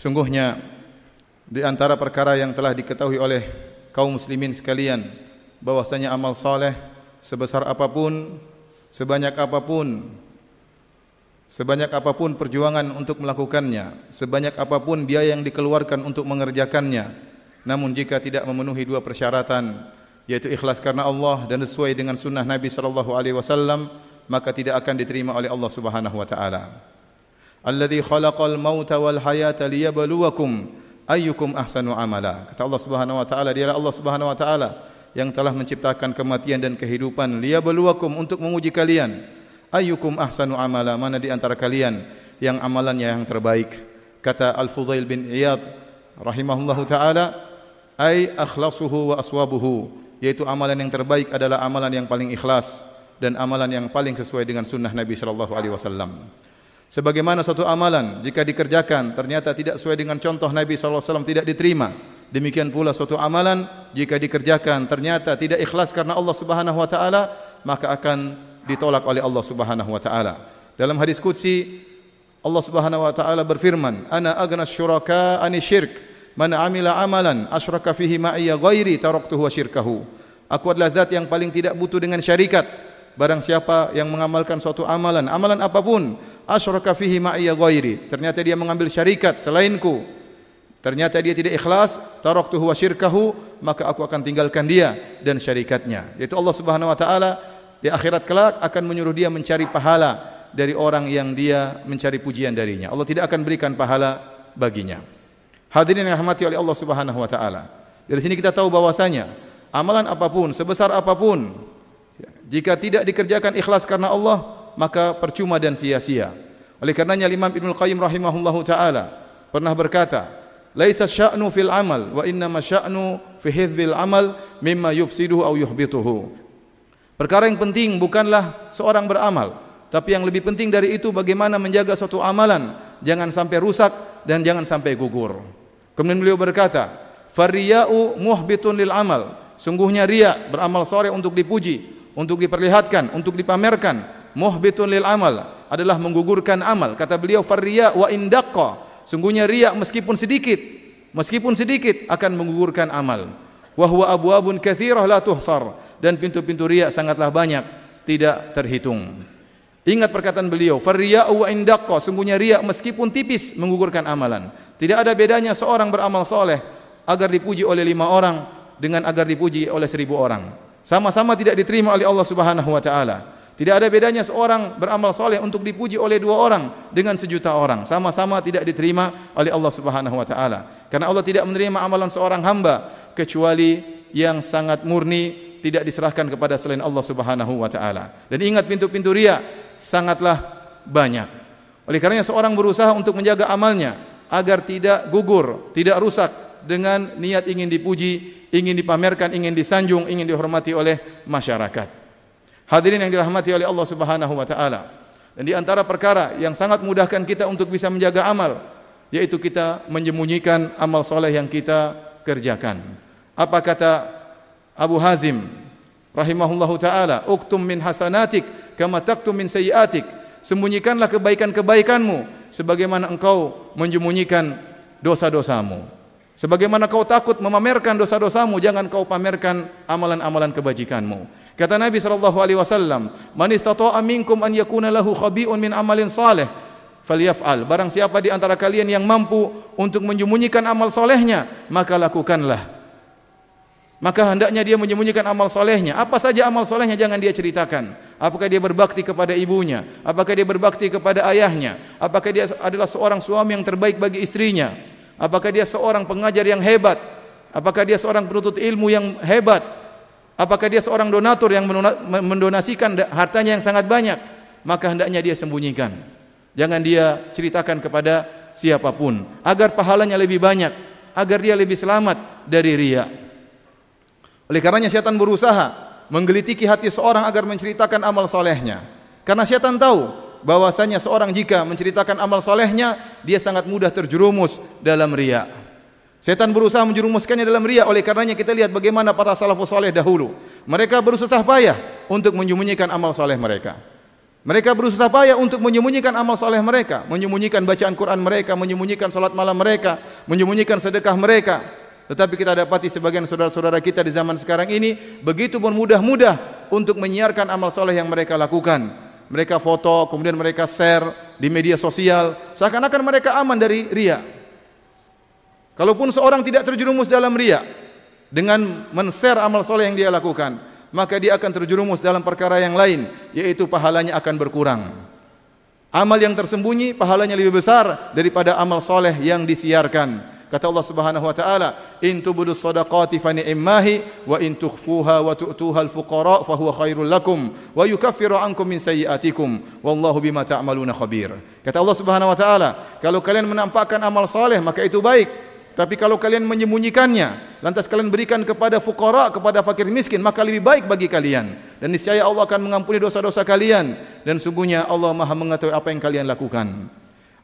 Sungguhnya di antara perkara yang telah diketahui oleh kaum muslimin sekalian bahwasanya amal saleh sebesar apapun, sebanyak apapun Sebanyak apapun perjuangan untuk melakukannya, sebanyak apapun biaya yang dikeluarkan untuk mengerjakannya, namun jika tidak memenuhi dua persyaratan, yaitu ikhlas karena Allah dan sesuai dengan sunnah Nabi sallallahu alaihi wasallam, maka tidak akan diterima oleh Allah Subhanahu wa taala alladhi khalaqal mauta wal hayata liyabluwakum ayyukum ahsanu amala. Kata Allah Subhanahu wa taala, dia Allah Subhanahu wa taala yang telah menciptakan kematian dan kehidupan liyabluwakum untuk menguji kalian. Ayyukum ahsanu amala? Mana di antara kalian yang amalannya yang terbaik? Kata Al-Fudail bin Iyad rahimahullahu taala, ai akhlasuhu wa aswabuhu, yaitu amalan yang terbaik adalah amalan yang paling ikhlas dan amalan yang paling sesuai dengan sunnah Nabi sallallahu alaihi wasallam. Sebagaimana satu amalan jika dikerjakan ternyata tidak sesuai dengan contoh Nabi sallallahu alaihi wasallam tidak diterima. Demikian pula suatu amalan jika dikerjakan ternyata tidak ikhlas karena Allah Subhanahu wa taala maka akan ditolak oleh Allah Subhanahu wa taala. Dalam hadis qudsi Allah Subhanahu wa taala berfirman, "Ana agna syuraka ani syirk, man amila amalan asyraka fihi ma'i ghairi taraktuhu syirkahu." Aku adalah zat yang paling tidak butuh dengan syarikat. Barang siapa yang mengamalkan suatu amalan, amalan apapun, asyraka fihi ma'iyya ghairi. Ternyata dia mengambil syarikat selainku. Ternyata dia tidak ikhlas, taraktu huwa syirkahu, maka aku akan tinggalkan dia dan syarikatnya. Yaitu Allah Subhanahu wa taala di akhirat kelak akan menyuruh dia mencari pahala dari orang yang dia mencari pujian darinya. Allah tidak akan berikan pahala baginya. Hadirin yang rahmati oleh Allah Subhanahu wa taala. Dari sini kita tahu bahwasanya amalan apapun, sebesar apapun, jika tidak dikerjakan ikhlas karena Allah, maka percuma dan sia-sia. Oleh karenanya Imam Ibnu Qayyim rahimahullahu taala pernah berkata, "Laisa sya'nu fil amal wa inna ma sya'nu fi hadzil amal mimma yufsiduhu aw yuhbituhu." Perkara yang penting bukanlah seorang beramal, tapi yang lebih penting dari itu bagaimana menjaga suatu amalan jangan sampai rusak dan jangan sampai gugur. Kemudian beliau berkata, "Fariya'u muhbitun lil amal." Sungguhnya riya beramal sore untuk dipuji, untuk diperlihatkan, untuk dipamerkan muhbitun lil amal adalah menggugurkan amal kata beliau farriya wa indaqa sungguhnya riya meskipun sedikit meskipun sedikit akan menggugurkan amal wa huwa abwabun katsirah la tuhsar dan pintu-pintu riya sangatlah banyak tidak terhitung ingat perkataan beliau farriya wa indaqa sungguhnya riya meskipun tipis menggugurkan amalan tidak ada bedanya seorang beramal soleh agar dipuji oleh lima orang dengan agar dipuji oleh seribu orang. Sama-sama tidak diterima oleh Allah Subhanahu Wa Taala. Tidak ada bedanya seorang beramal soleh untuk dipuji oleh dua orang dengan sejuta orang. Sama-sama tidak diterima oleh Allah Subhanahu Wa Taala. Karena Allah tidak menerima amalan seorang hamba kecuali yang sangat murni tidak diserahkan kepada selain Allah Subhanahu Wa Taala. Dan ingat pintu-pintu ria sangatlah banyak. Oleh karenanya seorang berusaha untuk menjaga amalnya agar tidak gugur, tidak rusak dengan niat ingin dipuji, ingin dipamerkan, ingin disanjung, ingin dihormati oleh masyarakat. Hadirin yang dirahmati oleh Allah Subhanahu wa taala. Dan di antara perkara yang sangat mudahkan kita untuk bisa menjaga amal yaitu kita menyembunyikan amal soleh yang kita kerjakan. Apa kata Abu Hazim rahimahullahu taala, "Uktum min hasanatik kama taktum min sayiatik." Sembunyikanlah kebaikan-kebaikanmu sebagaimana engkau menyembunyikan dosa-dosamu. Sebagaimana kau takut memamerkan dosa-dosamu, jangan kau pamerkan amalan-amalan kebajikanmu. Kata Nabi sallallahu alaihi wasallam, "Man istata'a minkum an yakuna lahu khabi'un min amalin salih falyaf'al." Barang siapa di antara kalian yang mampu untuk menyembunyikan amal solehnya, maka lakukanlah. Maka hendaknya dia menyembunyikan amal solehnya. Apa saja amal solehnya jangan dia ceritakan. Apakah dia berbakti kepada ibunya? Apakah dia berbakti kepada ayahnya? Apakah dia adalah seorang suami yang terbaik bagi istrinya? Apakah dia seorang pengajar yang hebat? Apakah dia seorang penuntut ilmu yang hebat? apakah dia seorang donatur yang mendonasikan hartanya yang sangat banyak maka hendaknya dia sembunyikan jangan dia ceritakan kepada siapapun agar pahalanya lebih banyak agar dia lebih selamat dari riya oleh karenanya syaitan berusaha menggelitiki hati seorang agar menceritakan amal solehnya karena syaitan tahu bahwasanya seorang jika menceritakan amal solehnya dia sangat mudah terjerumus dalam riya' Setan berusaha menjerumuskannya dalam riya oleh karenanya kita lihat bagaimana para salafus saleh dahulu. Mereka berusaha payah untuk menyembunyikan amal saleh mereka. Mereka berusaha payah untuk menyembunyikan amal saleh mereka, menyembunyikan bacaan Quran mereka, menyembunyikan salat malam mereka, menyembunyikan sedekah mereka. Tetapi kita dapati sebagian saudara-saudara kita di zaman sekarang ini begitu pun mudah-mudah untuk menyiarkan amal saleh yang mereka lakukan. Mereka foto, kemudian mereka share di media sosial, seakan-akan mereka aman dari riya. Kalaupun seorang tidak terjerumus dalam riya dengan menser amal soleh yang dia lakukan, maka dia akan terjerumus dalam perkara yang lain, yaitu pahalanya akan berkurang. Amal yang tersembunyi pahalanya lebih besar daripada amal soleh yang disiarkan. Kata Allah Subhanahu wa taala, "In tu budus shadaqati fa immahi, wa in tu khfuha wa tu tuha al-fuqara fahu khairul lakum wa yukaffiru ankum min sayi'atikum wallahu bima ta'maluna khabir." Kata Allah Subhanahu wa taala, "Kalau kalian menampakkan amal soleh maka itu baik, tapi kalau kalian menyembunyikannya, lantas kalian berikan kepada fukara, kepada fakir miskin, maka lebih baik bagi kalian. Dan niscaya Allah akan mengampuni dosa-dosa kalian. Dan sungguhnya Allah maha mengetahui apa yang kalian lakukan.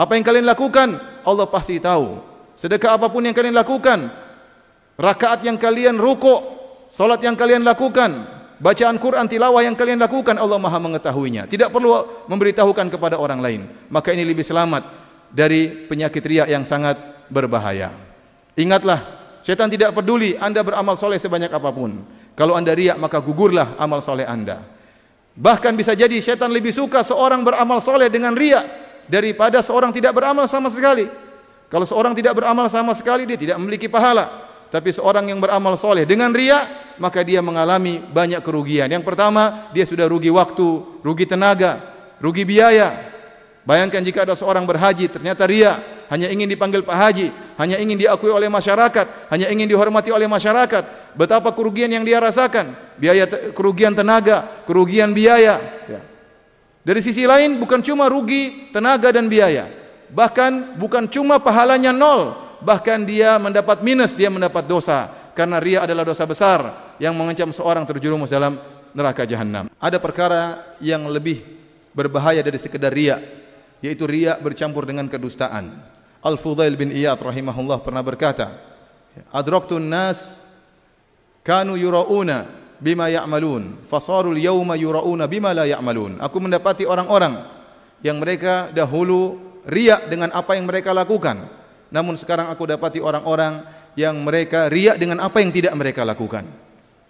Apa yang kalian lakukan, Allah pasti tahu. Sedekah apapun yang kalian lakukan, rakaat yang kalian rukuk, solat yang kalian lakukan, bacaan Quran, tilawah yang kalian lakukan, Allah maha mengetahuinya. Tidak perlu memberitahukan kepada orang lain. Maka ini lebih selamat dari penyakit riak yang sangat berbahaya. berbahaya. Ingatlah, setan tidak peduli anda beramal soleh sebanyak apapun. Kalau anda riak, maka gugurlah amal soleh anda. Bahkan bisa jadi setan lebih suka seorang beramal soleh dengan riak daripada seorang tidak beramal sama sekali. Kalau seorang tidak beramal sama sekali, dia tidak memiliki pahala. Tapi seorang yang beramal soleh dengan riak maka dia mengalami banyak kerugian. Yang pertama, dia sudah rugi waktu, rugi tenaga, rugi biaya. Bayangkan jika ada seorang berhaji, ternyata riak hanya ingin dipanggil Pak Haji, hanya ingin diakui oleh masyarakat, hanya ingin dihormati oleh masyarakat. Betapa kerugian yang dia rasakan, biaya kerugian tenaga, kerugian biaya. Ya. Dari sisi lain bukan cuma rugi tenaga dan biaya, bahkan bukan cuma pahalanya nol, bahkan dia mendapat minus, dia mendapat dosa karena ria adalah dosa besar yang mengancam seorang terjerumus dalam neraka jahanam. Ada perkara yang lebih berbahaya dari sekedar ria, yaitu ria bercampur dengan kedustaan. Al-Fudail bin Iyad rahimahullah pernah berkata, "Adraktu an-nas kanu yurauna bima ya'malun, fasaru al-yawma yurauna bima la ya'malun." Aku mendapati orang-orang yang mereka dahulu riak dengan apa yang mereka lakukan, namun sekarang aku dapati orang-orang yang mereka riak dengan apa yang tidak mereka lakukan.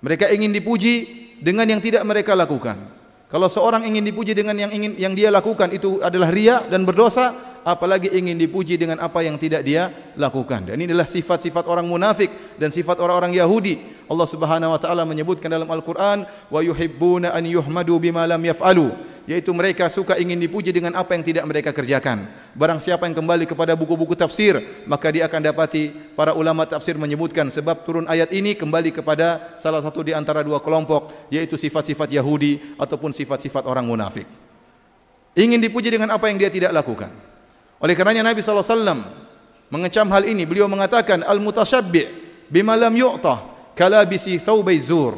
Mereka ingin dipuji dengan yang tidak mereka lakukan. Kalau seorang ingin dipuji dengan yang ingin yang dia lakukan itu adalah riak dan berdosa, apalagi ingin dipuji dengan apa yang tidak dia lakukan. Dan ini adalah sifat-sifat orang munafik dan sifat orang-orang Yahudi. Allah Subhanahu wa taala menyebutkan dalam Al-Qur'an wa yuhibbuna an yuhmadu bima lam yaf'alu yaitu mereka suka ingin dipuji dengan apa yang tidak mereka kerjakan. Barang siapa yang kembali kepada buku-buku tafsir, maka dia akan dapati para ulama tafsir menyebutkan sebab turun ayat ini kembali kepada salah satu di antara dua kelompok, yaitu sifat-sifat Yahudi ataupun sifat-sifat orang munafik. Ingin dipuji dengan apa yang dia tidak lakukan. Oleh kerana Nabi saw mengecam hal ini, beliau mengatakan al mutasyabbi' bimalam lam kalabisi kala zur.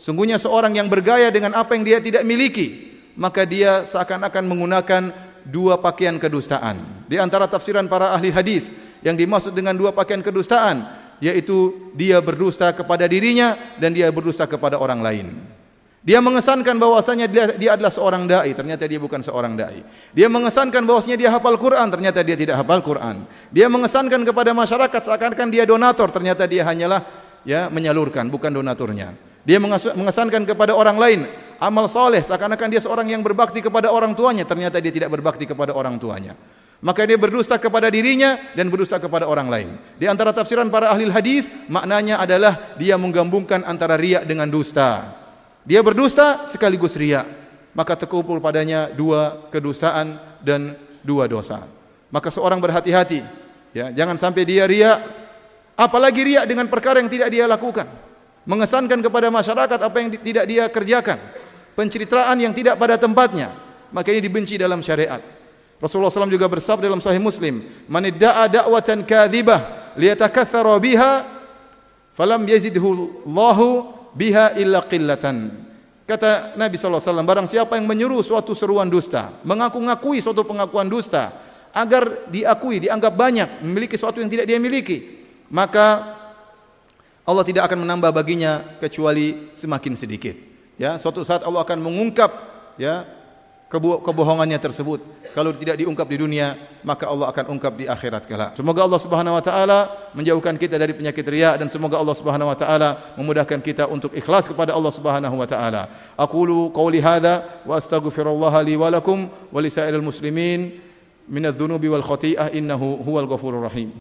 Sungguhnya seorang yang bergaya dengan apa yang dia tidak miliki, maka dia seakan-akan menggunakan dua pakaian kedustaan. Di antara tafsiran para ahli hadis yang dimaksud dengan dua pakaian kedustaan yaitu dia berdusta kepada dirinya dan dia berdusta kepada orang lain. Dia mengesankan bahwasanya dia, dia adalah seorang dai, ternyata dia bukan seorang dai. Dia mengesankan bahwasanya dia hafal Quran, ternyata dia tidak hafal Quran. Dia mengesankan kepada masyarakat seakan-akan dia donator, ternyata dia hanyalah ya menyalurkan, bukan donaturnya. Dia mengesankan kepada orang lain amal soleh, seakan-akan dia seorang yang berbakti kepada orang tuanya, ternyata dia tidak berbakti kepada orang tuanya. Maka dia berdusta kepada dirinya dan berdusta kepada orang lain. Di antara tafsiran para ahli hadis maknanya adalah dia menggabungkan antara riak dengan dusta. Dia berdosa sekaligus ria. Maka terkumpul padanya dua kedusaan dan dua dosa. Maka seorang berhati-hati. Ya, jangan sampai dia ria. Apalagi ria dengan perkara yang tidak dia lakukan. Mengesankan kepada masyarakat apa yang tidak dia kerjakan. Penceritaan yang tidak pada tempatnya. Maka ini dibenci dalam syariat. Rasulullah SAW juga bersabda dalam sahih Muslim. Man dakwatan da'watan kathibah liyatakatharu biha falam yazidhu allahu biha illa qillatan. Kata Nabi Sallallahu SAW, barang siapa yang menyuruh suatu seruan dusta, mengaku-ngakui suatu pengakuan dusta, agar diakui, dianggap banyak, memiliki suatu yang tidak dia miliki, maka Allah tidak akan menambah baginya kecuali semakin sedikit. Ya, suatu saat Allah akan mengungkap ya, kebohongannya tersebut. Kalau tidak diungkap di dunia, maka Allah akan ungkap di akhirat kala. Semoga Allah Subhanahu wa taala menjauhkan kita dari penyakit riya dan semoga Allah Subhanahu wa taala memudahkan kita untuk ikhlas kepada Allah Subhanahu wa taala. Aqulu qawli hadza wa astaghfirullah li wa lakum wa muslimin min adh-dhunubi wal khathiah innahu huwal ghafurur rahim.